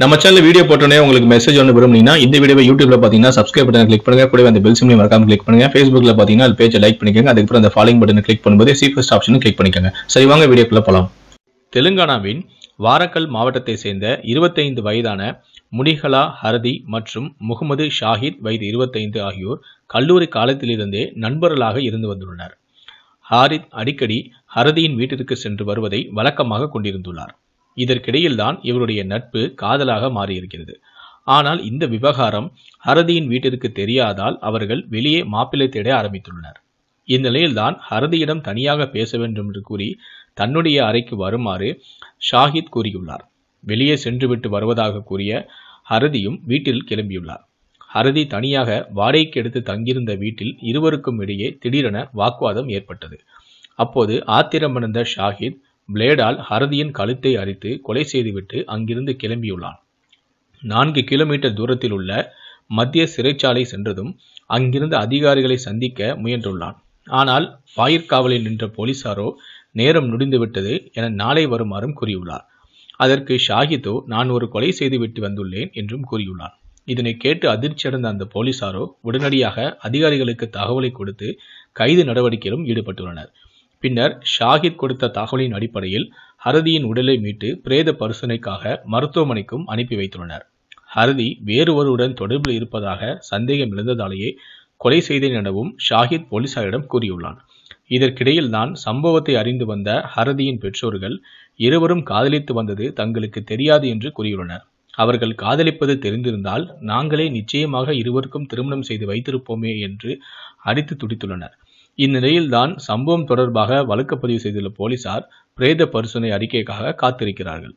நம்ம channel video போட்டோன்னே உங்களுக்கு மெசேஜ் ஒன்று விரும்புனீங்கன்னா இந்த வீடியோ யூடியூப்ல பார்த்தீங்கன்னா சப்ஸ்கிரைப் பட்டன் கிளிக் பண்ணுங்க கூட அந்த பெல் சிம்லையும் மறக்காம கிளிக் பண்ணுங்க ஃபேஸ்புக்ல பார்த்தீங்கன்னா அது பேஜை லைக் பண்ணிக்கோங்க அதுக்கப்புறம் அந்த ஃபாலோயிங் பட்டன் கிளிக் பண்ணும்போது ஃபர்ஸ்ட் ஆப்ஷன் கிளிக் பண்ணிக்கோங்க சரி வாங்க வீடியோக்குள்ள போலாம் தெலுங்கானாவின் வாரக்கல் மாவட்டத்தை சேர்ந்த இருபத்தைந்து வயதான முனிகலா ஹரதி மற்றும் முகமது ஷாஹித் வயது இருபத்தைந்து ஆகியோர் கல்லூரி காலத்திலிருந்தே நண்பர்களாக இருந்து வந்துள்ளனர் ஹாரித் அடிக்கடி ஹரதியின் வீட்டிற்கு சென்று வருவதை வழக்கமாக கொண்டிருந்துள்ளார் இதற்கிடையில்தான் இவருடைய நட்பு காதலாக மாறியிருக்கிறது ஆனால் இந்த விவகாரம் ஹரதியின் வீட்டிற்கு தெரியாதால் அவர்கள் வெளியே மாப்பிள்ளை தேட ஆரம்பித்துள்ளனர் இந்நிலையில்தான் ஹரதியிடம் தனியாக பேச வேண்டும் என்று கூறி தன்னுடைய அறைக்கு வருமாறு ஷாஹித் கூறியுள்ளார் வெளியே சென்றுவிட்டு வருவதாக கூறிய ஹரதியும் வீட்டில் கிளம்பியுள்ளார் ஹரதி தனியாக வாடகைக்கு எடுத்து தங்கியிருந்த வீட்டில் இருவருக்கும் இடையே திடீரென வாக்குவாதம் ஏற்பட்டது அப்போது ஆத்திரமடைந்த ஷாஹித் பிளேடால் ஹரதியின் கழுத்தை அரித்து கொலை செய்துவிட்டு அங்கிருந்து கிளம்பியுள்ளான் நான்கு கிலோமீட்டர் தூரத்தில் உள்ள மத்திய சிறைச்சாலை சென்றதும் அங்கிருந்து அதிகாரிகளை சந்திக்க முயன்றுள்ளான் ஆனால் பாயிர்காவலில் நின்ற போலீசாரோ நேரம் நுடிந்துவிட்டது என நாளை வருமாறும் கூறியுள்ளார் அதற்கு ஷாஹிதோ நான் ஒரு கொலை செய்துவிட்டு வந்துள்ளேன் என்றும் கூறியுள்ளார் இதனை கேட்டு அதிர்ச்சியடைந்த அந்த போலீசாரோ உடனடியாக அதிகாரிகளுக்கு தகவலை கொடுத்து கைது நடவடிக்கையிலும் ஈடுபட்டுள்ளனர் பின்னர் ஷாகித் கொடுத்த தகவலின் அடிப்படையில் ஹரதியின் உடலை மீட்டு பிரேத பரிசோதனைக்காக மருத்துவமனைக்கும் அனுப்பி வைத்துள்ளனர் ஹரதி வேறுவருடன் தொடர்பில் இருப்பதாக சந்தேகம் இழந்ததாலேயே கொலை செய்தேன் எனவும் ஷாகித் போலீசாரிடம் கூறியுள்ளான் இதற்கிடையில் சம்பவத்தை அறிந்து வந்த ஹரதியின் பெற்றோர்கள் இருவரும் காதலித்து வந்தது தங்களுக்கு தெரியாது என்று கூறியுள்ளனர் அவர்கள் காதலிப்பது தெரிந்திருந்தால் நாங்களே நிச்சயமாக இருவருக்கும் திருமணம் செய்து வைத்திருப்போமே என்று அடித்து துடித்துள்ளனர் இந்நிலையில்தான் சம்பவம் தொடர்பாக வழக்குப்பதிவு செய்துள்ள போலீசார் பிரேத பரிசோதனை அறிக்கைக்காக காத்திருக்கிறார்கள்